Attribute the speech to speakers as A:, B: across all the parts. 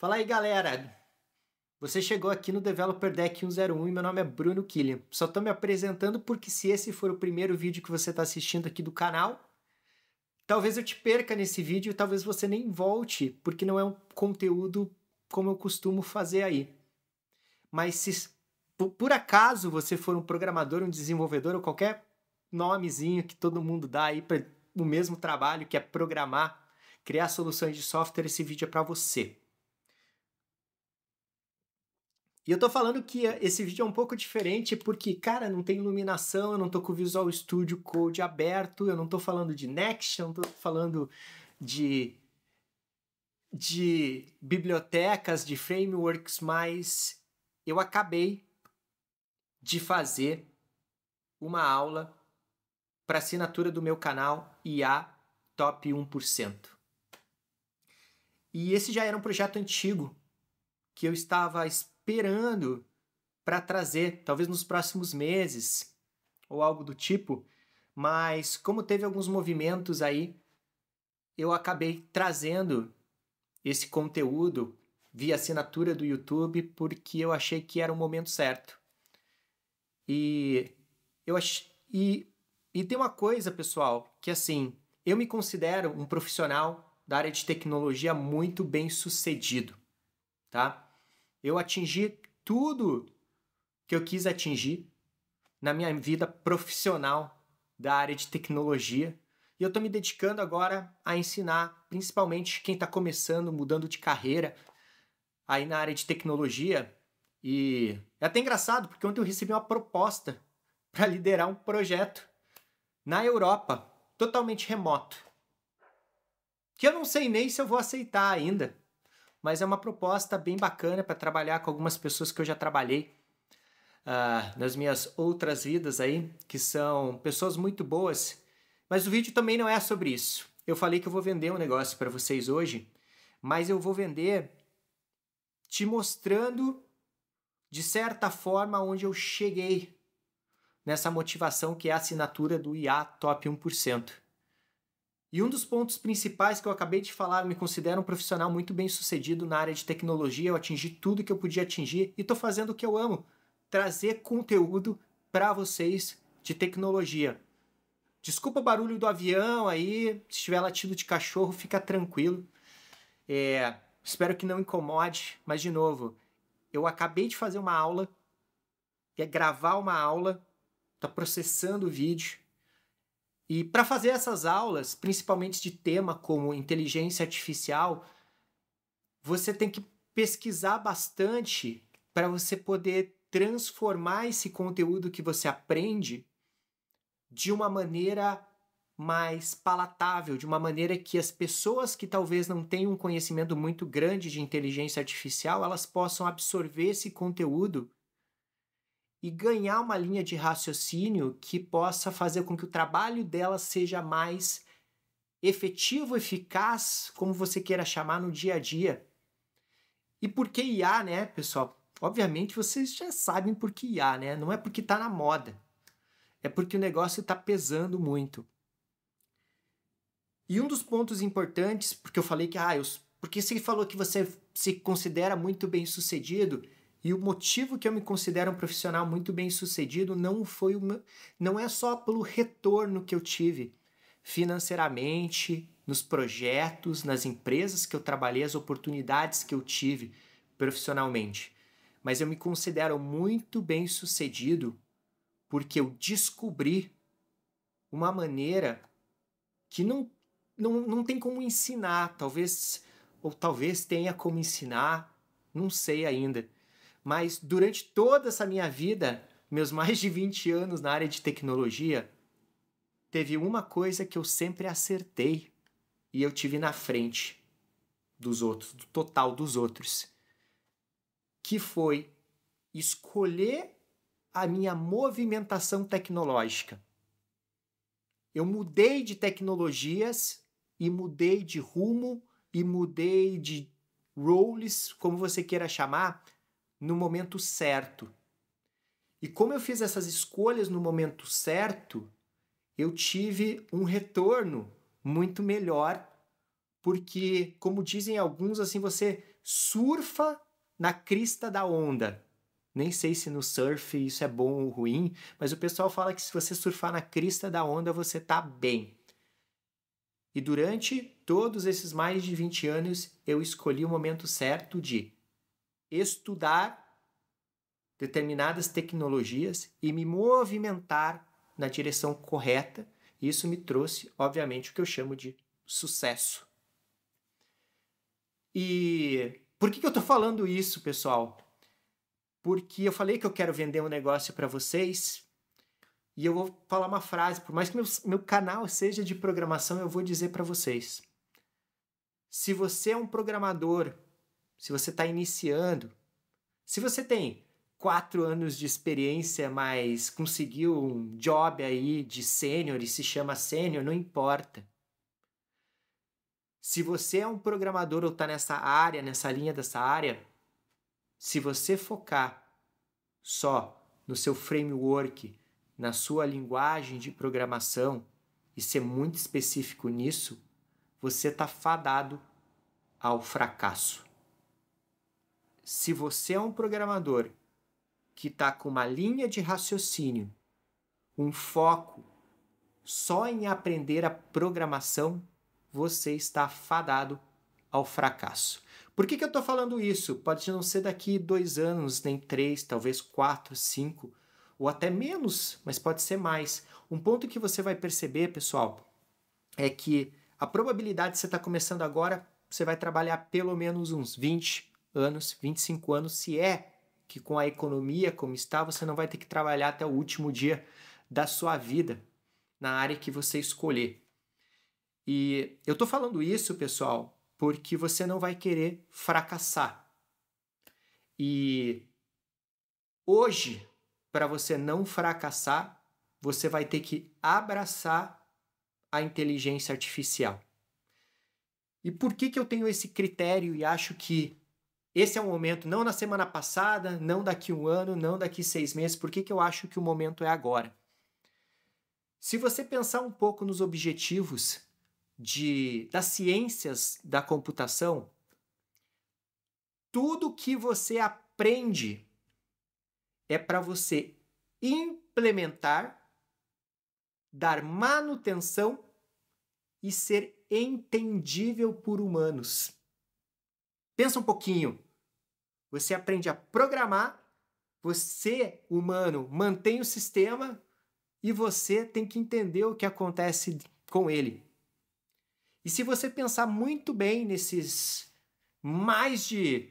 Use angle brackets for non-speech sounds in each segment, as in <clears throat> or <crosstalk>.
A: Fala aí, galera! Você chegou aqui no Developer Deck 101 e meu nome é Bruno Killian. Só estou me apresentando porque se esse for o primeiro vídeo que você está assistindo aqui do canal, talvez eu te perca nesse vídeo, talvez você nem volte, porque não é um conteúdo como eu costumo fazer aí. Mas se por acaso você for um programador, um desenvolvedor ou qualquer nomezinho que todo mundo dá aí para o mesmo trabalho que é programar, criar soluções de software, esse vídeo é para você. E eu tô falando que esse vídeo é um pouco diferente porque, cara, não tem iluminação, eu não tô com o Visual Studio Code aberto, eu não tô falando de Next, eu não tô falando de de bibliotecas, de frameworks, mas eu acabei de fazer uma aula para assinatura do meu canal IA Top 1%. E esse já era um projeto antigo que eu estava esperando para trazer, talvez nos próximos meses ou algo do tipo, mas como teve alguns movimentos aí, eu acabei trazendo esse conteúdo via assinatura do YouTube porque eu achei que era o momento certo. E eu ach... e, e tem uma coisa, pessoal, que assim, eu me considero um profissional da área de tecnologia muito bem sucedido, tá? Eu atingi tudo que eu quis atingir na minha vida profissional da área de tecnologia. E eu estou me dedicando agora a ensinar, principalmente quem está começando, mudando de carreira aí na área de tecnologia. E é até engraçado, porque ontem eu recebi uma proposta <laughs> para liderar um projeto na Europa, totalmente remoto. Que eu não sei nem se eu vou aceitar ainda mas é uma proposta bem bacana para trabalhar com algumas pessoas que eu já trabalhei uh, nas minhas outras vidas aí, que são pessoas muito boas. Mas o vídeo também não é sobre isso. Eu falei que eu vou vender um negócio para vocês hoje, mas eu vou vender te mostrando de certa forma onde eu cheguei nessa motivação que é a assinatura do IA Top 1%. E um dos pontos principais que eu acabei de falar, me considero um profissional muito bem sucedido na área de tecnologia, eu atingi tudo que eu podia atingir e estou fazendo o que eu amo, trazer conteúdo para vocês de tecnologia. Desculpa o barulho do avião aí, se tiver latido de cachorro, fica tranquilo. É, espero que não incomode, mas de novo, eu acabei de fazer uma aula, é gravar uma aula, tá processando o vídeo, e para fazer essas aulas, principalmente de tema como inteligência artificial, você tem que pesquisar bastante para você poder transformar esse conteúdo que você aprende de uma maneira mais palatável, de uma maneira que as pessoas que talvez não tenham um conhecimento muito grande de inteligência artificial, elas possam absorver esse conteúdo e ganhar uma linha de raciocínio que possa fazer com que o trabalho dela seja mais efetivo, eficaz, como você queira chamar, no dia a dia. E por que IA, né, pessoal? Obviamente vocês já sabem por que IA, né? Não é porque está na moda. É porque o negócio está pesando muito. E um dos pontos importantes, porque eu falei que, ah, eu, porque você falou que você se considera muito bem sucedido, e o motivo que eu me considero um profissional muito bem sucedido não foi uma, não é só pelo retorno que eu tive financeiramente, nos projetos, nas empresas que eu trabalhei, as oportunidades que eu tive profissionalmente. Mas eu me considero muito bem sucedido porque eu descobri uma maneira que não, não, não tem como ensinar, talvez, ou talvez tenha como ensinar, não sei ainda mas durante toda essa minha vida, meus mais de 20 anos na área de tecnologia, teve uma coisa que eu sempre acertei e eu tive na frente dos outros, do total dos outros, que foi escolher a minha movimentação tecnológica. Eu mudei de tecnologias e mudei de rumo e mudei de roles, como você queira chamar, no momento certo. E como eu fiz essas escolhas no momento certo, eu tive um retorno muito melhor, porque, como dizem alguns, assim você surfa na crista da onda. Nem sei se no surf isso é bom ou ruim, mas o pessoal fala que se você surfar na crista da onda, você tá bem. E durante todos esses mais de 20 anos, eu escolhi o momento certo de estudar determinadas tecnologias e me movimentar na direção correta. Isso me trouxe, obviamente, o que eu chamo de sucesso. E por que, que eu estou falando isso, pessoal? Porque eu falei que eu quero vender um negócio para vocês e eu vou falar uma frase. Por mais que meu, meu canal seja de programação, eu vou dizer para vocês. Se você é um programador se você está iniciando, se você tem quatro anos de experiência, mas conseguiu um job aí de sênior e se chama sênior, não importa. Se você é um programador ou está nessa área, nessa linha dessa área, se você focar só no seu framework, na sua linguagem de programação e ser muito específico nisso, você está fadado ao fracasso se você é um programador que está com uma linha de raciocínio, um foco só em aprender a programação, você está fadado ao fracasso. Por que, que eu estou falando isso? Pode não ser daqui dois anos, nem três, talvez quatro, cinco, ou até menos, mas pode ser mais. Um ponto que você vai perceber, pessoal, é que a probabilidade de você estar tá começando agora, você vai trabalhar pelo menos uns 20, anos, 25 anos, se é que com a economia como está, você não vai ter que trabalhar até o último dia da sua vida na área que você escolher. E eu tô falando isso, pessoal, porque você não vai querer fracassar. E hoje, para você não fracassar, você vai ter que abraçar a inteligência artificial. E por que, que eu tenho esse critério e acho que esse é o momento, não na semana passada, não daqui um ano, não daqui seis meses. Por que, que eu acho que o momento é agora? Se você pensar um pouco nos objetivos de, das ciências da computação, tudo que você aprende é para você implementar, dar manutenção e ser entendível por humanos. Pensa um pouquinho você aprende a programar, você, humano, mantém o sistema e você tem que entender o que acontece com ele. E se você pensar muito bem nesses mais de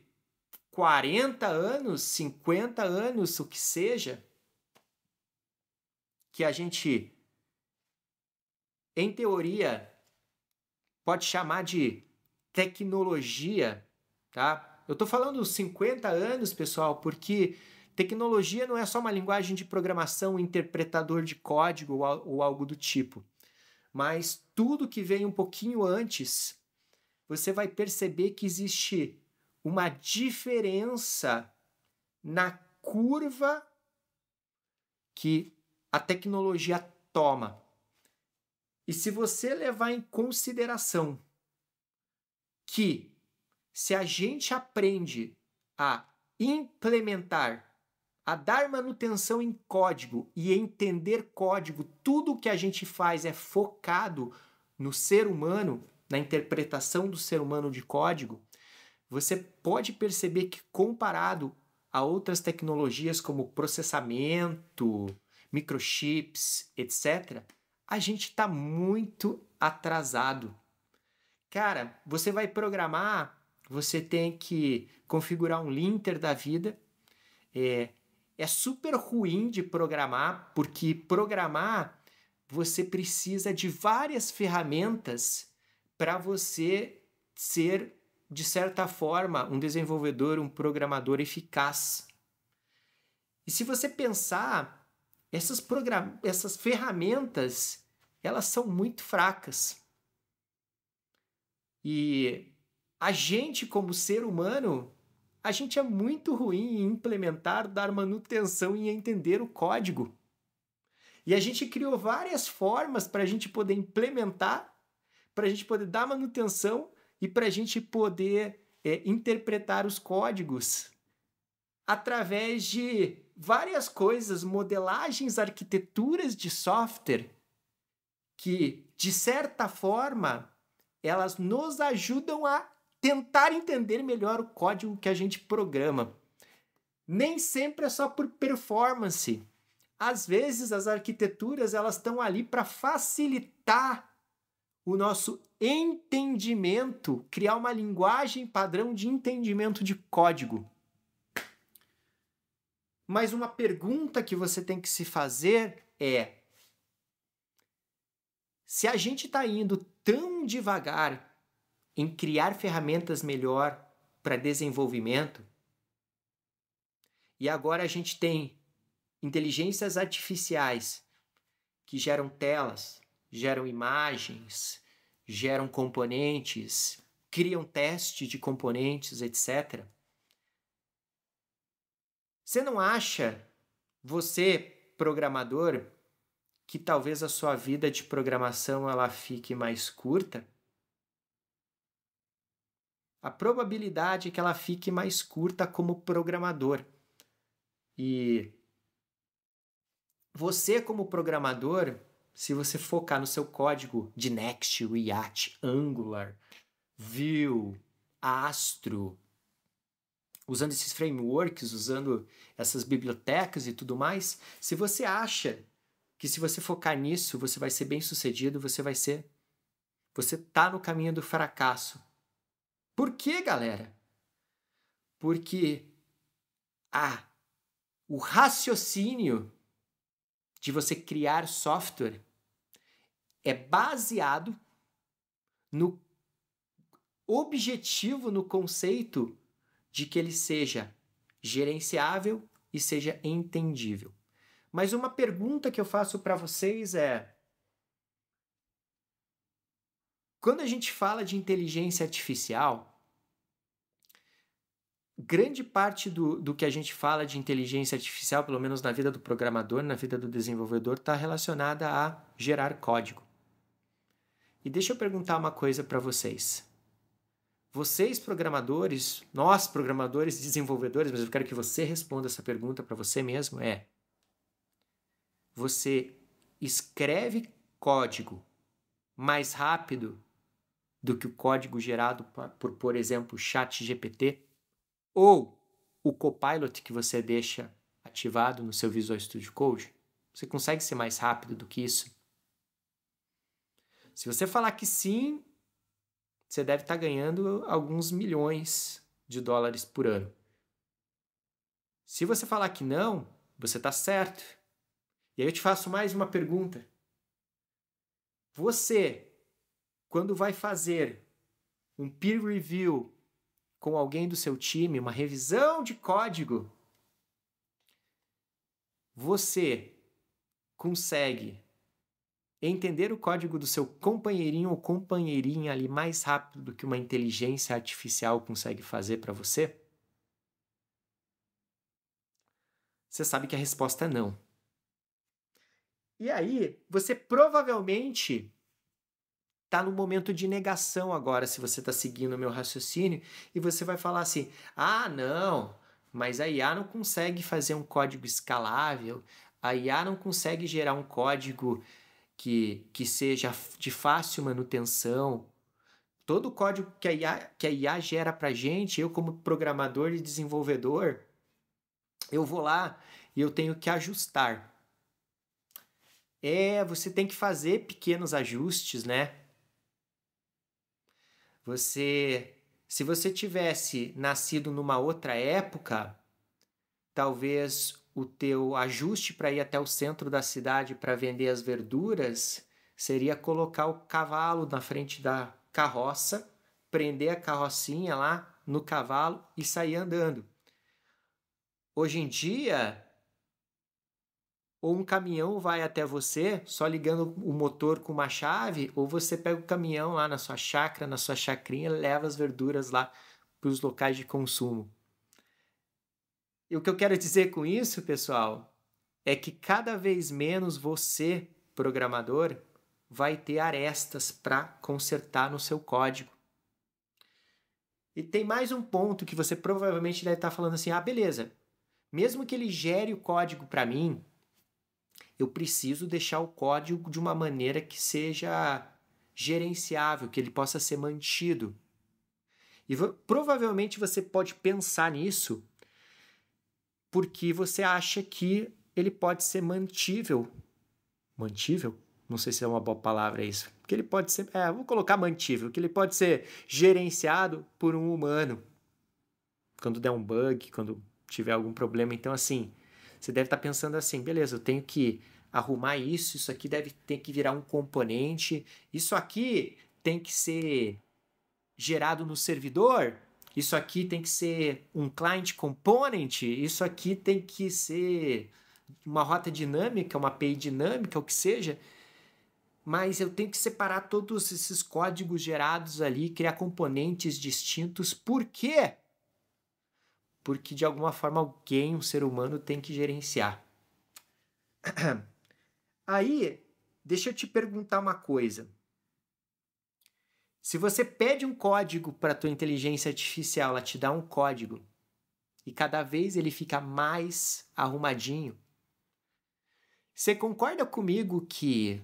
A: 40 anos, 50 anos, o que seja, que a gente, em teoria, pode chamar de tecnologia, tá? Eu estou falando 50 anos, pessoal, porque tecnologia não é só uma linguagem de programação, interpretador de código ou algo do tipo. Mas tudo que vem um pouquinho antes, você vai perceber que existe uma diferença na curva que a tecnologia toma. E se você levar em consideração que se a gente aprende a implementar, a dar manutenção em código e entender código, tudo que a gente faz é focado no ser humano, na interpretação do ser humano de código, você pode perceber que comparado a outras tecnologias como processamento, microchips, etc., a gente está muito atrasado. Cara, você vai programar você tem que configurar um linter da vida. É, é super ruim de programar, porque programar você precisa de várias ferramentas para você ser, de certa forma, um desenvolvedor, um programador eficaz. E se você pensar, essas, essas ferramentas elas são muito fracas. E a gente, como ser humano, a gente é muito ruim em implementar, dar manutenção e entender o código. E a gente criou várias formas para a gente poder implementar, para a gente poder dar manutenção e para a gente poder é, interpretar os códigos através de várias coisas, modelagens, arquiteturas de software que, de certa forma, elas nos ajudam a tentar entender melhor o código que a gente programa. Nem sempre é só por performance. Às vezes as arquiteturas elas estão ali para facilitar o nosso entendimento, criar uma linguagem padrão de entendimento de código. Mas uma pergunta que você tem que se fazer é: se a gente está indo tão devagar em criar ferramentas melhor para desenvolvimento. E agora a gente tem inteligências artificiais que geram telas, geram imagens, geram componentes, criam teste de componentes, etc. Você não acha, você programador, que talvez a sua vida de programação ela fique mais curta? a probabilidade é que ela fique mais curta como programador. E você, como programador, se você focar no seu código de Next, React, Angular, Vue, Astro, usando esses frameworks, usando essas bibliotecas e tudo mais, se você acha que se você focar nisso, você vai ser bem sucedido, você vai ser. Você tá no caminho do fracasso por quê, galera? Porque a o raciocínio de você criar software é baseado no objetivo, no conceito de que ele seja gerenciável e seja entendível. Mas uma pergunta que eu faço para vocês é: Quando a gente fala de inteligência artificial, grande parte do, do que a gente fala de inteligência artificial, pelo menos na vida do programador, na vida do desenvolvedor, está relacionada a gerar código. E deixa eu perguntar uma coisa para vocês. Vocês, programadores, nós, programadores, desenvolvedores, mas eu quero que você responda essa pergunta para você mesmo: é. Você escreve código mais rápido do que o código gerado por, por exemplo, chat GPT ou o Copilot que você deixa ativado no seu Visual Studio Code? Você consegue ser mais rápido do que isso? Se você falar que sim, você deve estar tá ganhando alguns milhões de dólares por ano. Se você falar que não, você está certo. E aí eu te faço mais uma pergunta. Você quando vai fazer um peer review com alguém do seu time, uma revisão de código, você consegue entender o código do seu companheirinho ou companheirinha ali mais rápido do que uma inteligência artificial consegue fazer para você? Você sabe que a resposta é não. E aí, você provavelmente tá no momento de negação agora, se você está seguindo o meu raciocínio, e você vai falar assim: ah, não, mas a IA não consegue fazer um código escalável, a IA não consegue gerar um código que, que seja de fácil manutenção. Todo o código que a IA, que a IA gera para gente, eu como programador e desenvolvedor, eu vou lá e eu tenho que ajustar. É, você tem que fazer pequenos ajustes, né? Você, se você tivesse nascido numa outra época, talvez o teu ajuste para ir até o centro da cidade para vender as verduras seria colocar o cavalo na frente da carroça, prender a carrocinha lá no cavalo e sair andando. Hoje em dia, ou um caminhão vai até você só ligando o motor com uma chave, ou você pega o caminhão lá na sua chácara, na sua chacrinha, leva as verduras lá para os locais de consumo. E o que eu quero dizer com isso, pessoal, é que cada vez menos você, programador, vai ter arestas para consertar no seu código. E tem mais um ponto que você provavelmente deve estar falando assim: ah, beleza, mesmo que ele gere o código para mim, eu preciso deixar o código de uma maneira que seja gerenciável, que ele possa ser mantido. E provavelmente você pode pensar nisso porque você acha que ele pode ser mantível. Mantível? Não sei se é uma boa palavra isso. Que ele pode ser, é, vou colocar mantível, que ele pode ser gerenciado por um humano. Quando der um bug, quando tiver algum problema, então assim, você deve estar tá pensando assim, beleza, eu tenho que arrumar isso, isso aqui deve ter que virar um componente, isso aqui tem que ser gerado no servidor, isso aqui tem que ser um client component, isso aqui tem que ser uma rota dinâmica, uma API dinâmica, o que seja, mas eu tenho que separar todos esses códigos gerados ali, criar componentes distintos, por quê? porque de alguma forma alguém, um ser humano, tem que gerenciar. <clears throat> Aí, deixa eu te perguntar uma coisa. Se você pede um código para a tua inteligência artificial, ela te dá um código e cada vez ele fica mais arrumadinho. Você concorda comigo que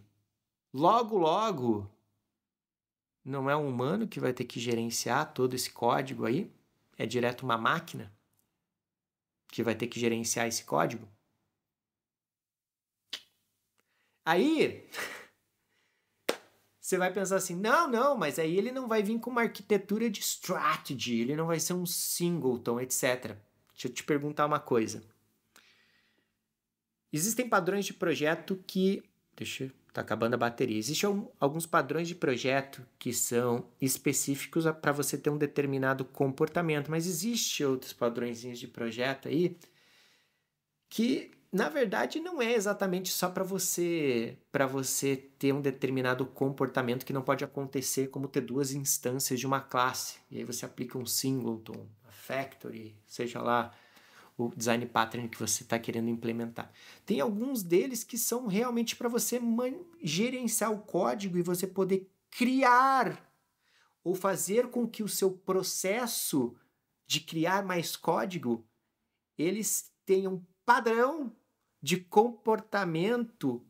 A: logo logo não é um humano que vai ter que gerenciar todo esse código aí? É direto uma máquina? que vai ter que gerenciar esse código. Aí <laughs> você vai pensar assim: não, não, mas aí ele não vai vir com uma arquitetura de strategy, ele não vai ser um singleton, etc. Deixa eu te perguntar uma coisa. Existem padrões de projeto que. Deixa eu Está acabando a bateria. Existem alguns padrões de projeto que são específicos para você ter um determinado comportamento, mas existem outros padrõezinhos de projeto aí que na verdade não é exatamente só para você para você ter um determinado comportamento que não pode acontecer como ter duas instâncias de uma classe e aí você aplica um singleton, a factory, seja lá o design pattern que você está querendo implementar. Tem alguns deles que são realmente para você gerenciar o código e você poder criar ou fazer com que o seu processo de criar mais código eles tenham um padrão de comportamento,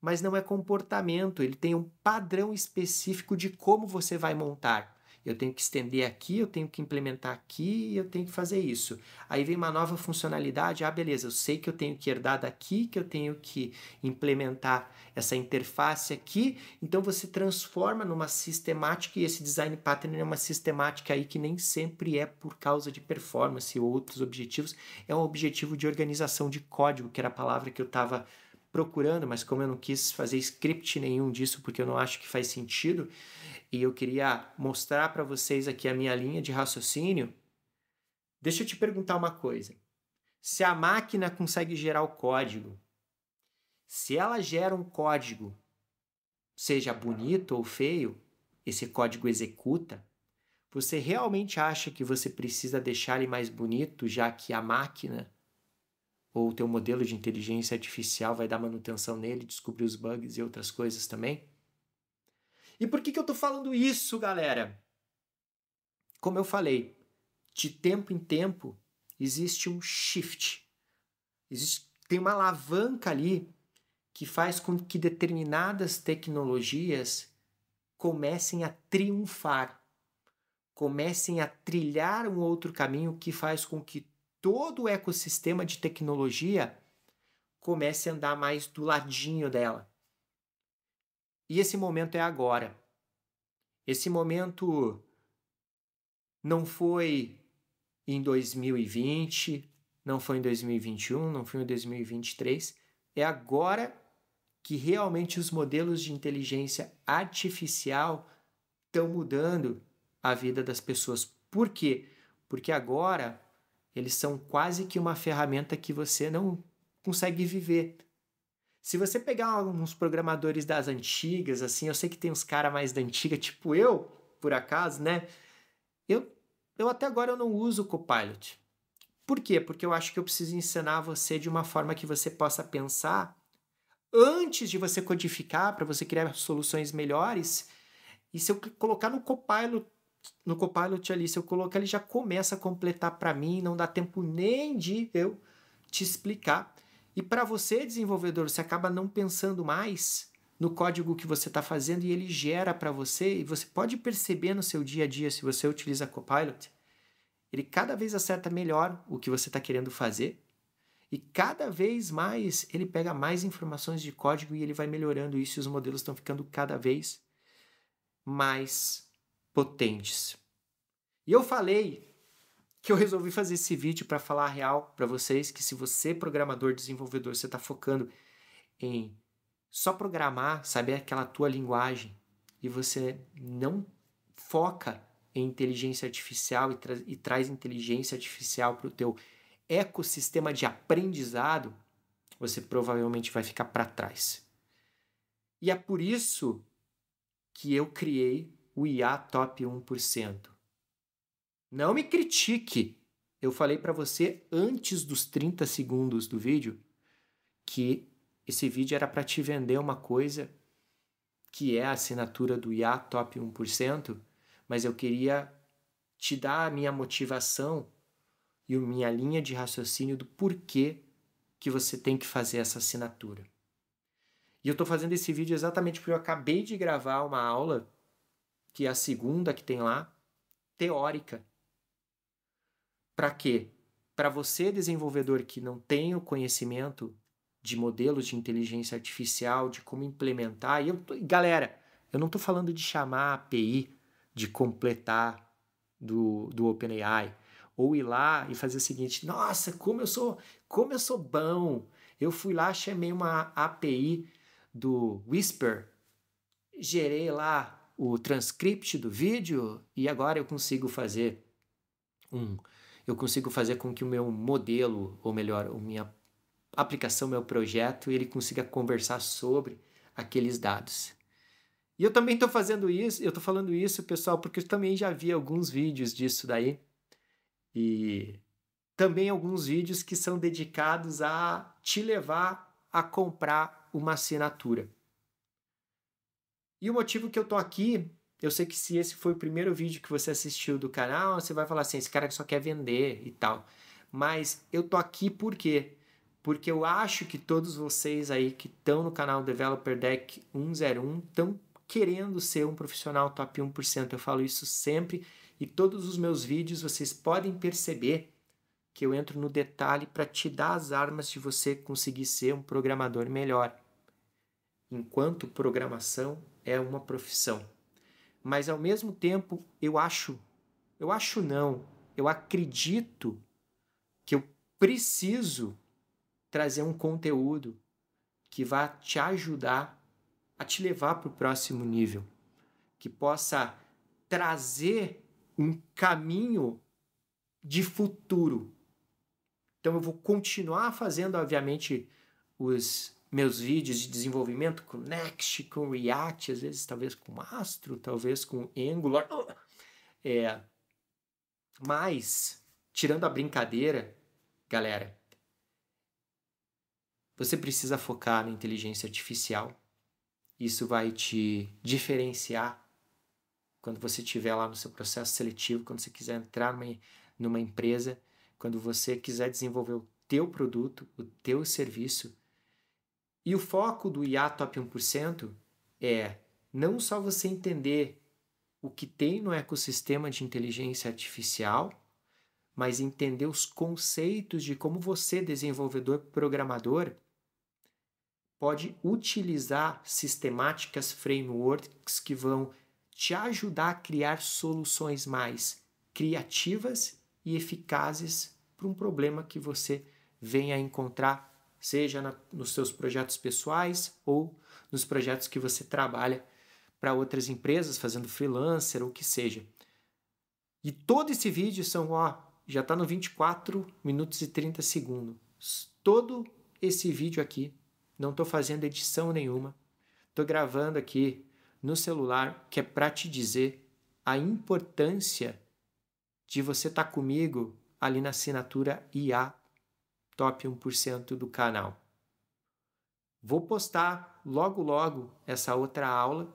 A: mas não é comportamento, ele tem um padrão específico de como você vai montar eu tenho que estender aqui, eu tenho que implementar aqui, eu tenho que fazer isso. Aí vem uma nova funcionalidade, ah, beleza, eu sei que eu tenho que herdar daqui, que eu tenho que implementar essa interface aqui, então você transforma numa sistemática e esse design pattern é uma sistemática aí que nem sempre é por causa de performance ou outros objetivos, é um objetivo de organização de código, que era a palavra que eu estava procurando, mas como eu não quis fazer script nenhum disso, porque eu não acho que faz sentido, e eu queria mostrar para vocês aqui a minha linha de raciocínio, deixa eu te perguntar uma coisa. Se a máquina consegue gerar o código, se ela gera um código, seja bonito ou feio, esse código executa, você realmente acha que você precisa deixar ele mais bonito, já que a máquina ou o teu modelo de inteligência artificial vai dar manutenção nele, descobrir os bugs e outras coisas também? E por que, que eu estou falando isso, galera? Como eu falei, de tempo em tempo existe um shift. Existe, tem uma alavanca ali que faz com que determinadas tecnologias comecem a triunfar, comecem a trilhar um outro caminho que faz com que todo o ecossistema de tecnologia comece a andar mais do ladinho dela. E esse momento é agora. Esse momento não foi em 2020, não foi em 2021, não foi em 2023. É agora que realmente os modelos de inteligência artificial estão mudando a vida das pessoas. Por quê? Porque agora eles são quase que uma ferramenta que você não consegue viver. Se você pegar uns programadores das antigas, assim, eu sei que tem uns caras mais da antiga, tipo eu, por acaso, né? Eu, eu até agora eu não uso o Copilot. Por quê? Porque eu acho que eu preciso ensinar você de uma forma que você possa pensar antes de você codificar para você criar soluções melhores. E se eu colocar no Copilot no Copilot ali, se eu colocar, ele já começa a completar para mim, não dá tempo nem de eu te explicar. E para você, desenvolvedor, você acaba não pensando mais no código que você está fazendo e ele gera para você, e você pode perceber no seu dia a dia, se você utiliza Copilot, ele cada vez acerta melhor o que você está querendo fazer, e cada vez mais ele pega mais informações de código e ele vai melhorando isso, e os modelos estão ficando cada vez mais potentes. E eu falei que eu resolvi fazer esse vídeo para falar a real para vocês que se você é programador, desenvolvedor, você está focando em só programar, saber aquela tua linguagem e você não foca em inteligência artificial e, tra e traz inteligência artificial para o teu ecossistema de aprendizado, você provavelmente vai ficar para trás. E é por isso que eu criei o IA top 1%. Não me critique. Eu falei para você antes dos 30 segundos do vídeo que esse vídeo era para te vender uma coisa que é a assinatura do IA top 1%, mas eu queria te dar a minha motivação e a minha linha de raciocínio do porquê que você tem que fazer essa assinatura. E eu estou fazendo esse vídeo exatamente porque eu acabei de gravar uma aula que é a segunda que tem lá, teórica. Para quê? Para você, desenvolvedor que não tem o conhecimento de modelos de inteligência artificial, de como implementar. E eu, tô, galera, eu não estou falando de chamar a API de completar do, do OpenAI ou ir lá e fazer o seguinte: nossa, como eu sou, como eu sou bom. Eu fui lá, chamei uma API do Whisper, gerei lá o transcript do vídeo e agora eu consigo fazer um eu consigo fazer com que o meu modelo, ou melhor, a minha aplicação, meu projeto, ele consiga conversar sobre aqueles dados. E eu também estou fazendo isso, eu estou falando isso, pessoal, porque eu também já vi alguns vídeos disso daí. E também alguns vídeos que são dedicados a te levar a comprar uma assinatura. E o motivo que eu tô aqui, eu sei que se esse foi o primeiro vídeo que você assistiu do canal, você vai falar assim, esse cara que só quer vender e tal. Mas eu tô aqui por quê? Porque eu acho que todos vocês aí que estão no canal Developer Deck 101 estão querendo ser um profissional top 1%. Eu falo isso sempre e todos os meus vídeos vocês podem perceber que eu entro no detalhe para te dar as armas de você conseguir ser um programador melhor. Enquanto programação é uma profissão. Mas ao mesmo tempo, eu acho, eu acho não, eu acredito que eu preciso trazer um conteúdo que vá te ajudar a te levar para o próximo nível, que possa trazer um caminho de futuro. Então eu vou continuar fazendo, obviamente, os meus vídeos de desenvolvimento com Next, com React, às vezes talvez com Astro, talvez com Angular. É, mas, tirando a brincadeira, galera, você precisa focar na inteligência artificial. Isso vai te diferenciar quando você estiver lá no seu processo seletivo, quando você quiser entrar numa, numa empresa, quando você quiser desenvolver o teu produto, o teu serviço e o foco do IA Top 1% é não só você entender o que tem no ecossistema de inteligência artificial, mas entender os conceitos de como você, desenvolvedor programador, pode utilizar sistemáticas, frameworks que vão te ajudar a criar soluções mais criativas e eficazes para um problema que você venha encontrar seja na, nos seus projetos pessoais ou nos projetos que você trabalha para outras empresas, fazendo freelancer ou o que seja. E todo esse vídeo são, ó, já está no 24 minutos e 30 segundos. Todo esse vídeo aqui, não estou fazendo edição nenhuma, estou gravando aqui no celular, que é para te dizer a importância de você estar tá comigo ali na assinatura IA top 1% do canal. Vou postar logo logo essa outra aula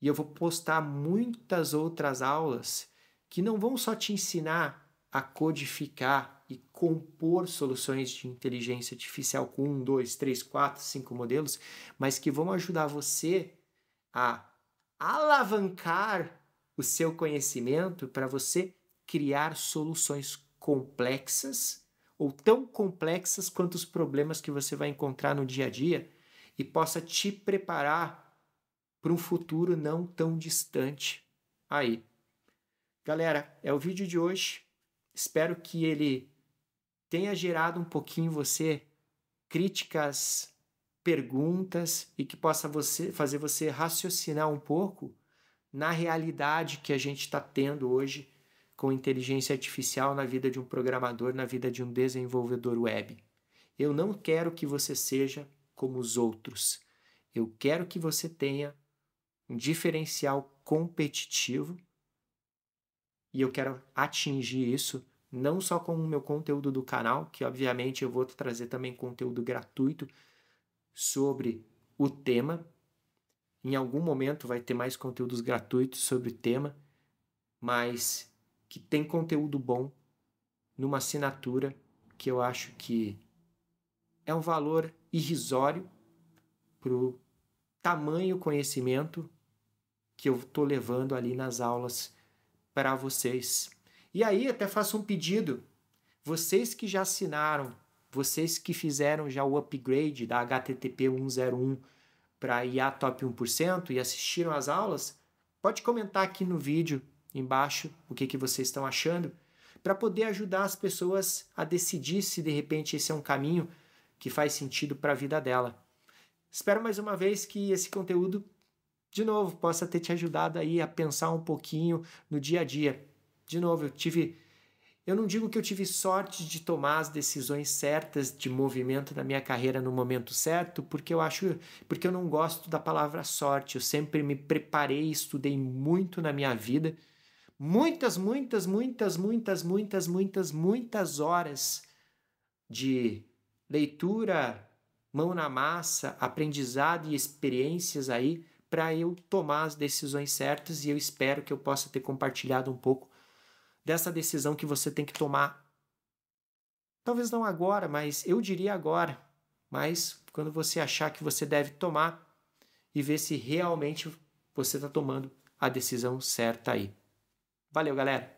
A: e eu vou postar muitas outras aulas que não vão só te ensinar a codificar e compor soluções de inteligência artificial com um, dois, três, quatro, cinco modelos, mas que vão ajudar você a alavancar o seu conhecimento para você criar soluções complexas ou tão complexas quanto os problemas que você vai encontrar no dia a dia e possa te preparar para um futuro não tão distante aí. Galera, é o vídeo de hoje. Espero que ele tenha gerado um pouquinho em você críticas, perguntas e que possa você fazer você raciocinar um pouco na realidade que a gente está tendo hoje com inteligência artificial na vida de um programador, na vida de um desenvolvedor web. Eu não quero que você seja como os outros. Eu quero que você tenha um diferencial competitivo e eu quero atingir isso não só com o meu conteúdo do canal, que obviamente eu vou trazer também conteúdo gratuito sobre o tema. Em algum momento vai ter mais conteúdos gratuitos sobre o tema, mas que tem conteúdo bom numa assinatura que eu acho que é um valor irrisório para o tamanho conhecimento que eu estou levando ali nas aulas para vocês. E aí até faço um pedido. Vocês que já assinaram, vocês que fizeram já o upgrade da HTTP 101 para IA Top 1% e assistiram às aulas, pode comentar aqui no vídeo embaixo o que, que vocês estão achando, para poder ajudar as pessoas a decidir se de repente esse é um caminho que faz sentido para a vida dela. Espero mais uma vez que esse conteúdo, de novo, possa ter te ajudado aí a pensar um pouquinho no dia a dia. De novo, eu tive. Eu não digo que eu tive sorte de tomar as decisões certas de movimento na minha carreira no momento certo, porque eu acho, porque eu não gosto da palavra sorte. Eu sempre me preparei, estudei muito na minha vida muitas, muitas, muitas, muitas, muitas, muitas, muitas horas de leitura, mão na massa, aprendizado e experiências aí para eu tomar as decisões certas e eu espero que eu possa ter compartilhado um pouco dessa decisão que você tem que tomar. Talvez não agora, mas eu diria agora, mas quando você achar que você deve tomar e ver se realmente você está tomando a decisão certa aí. Valeu, galera!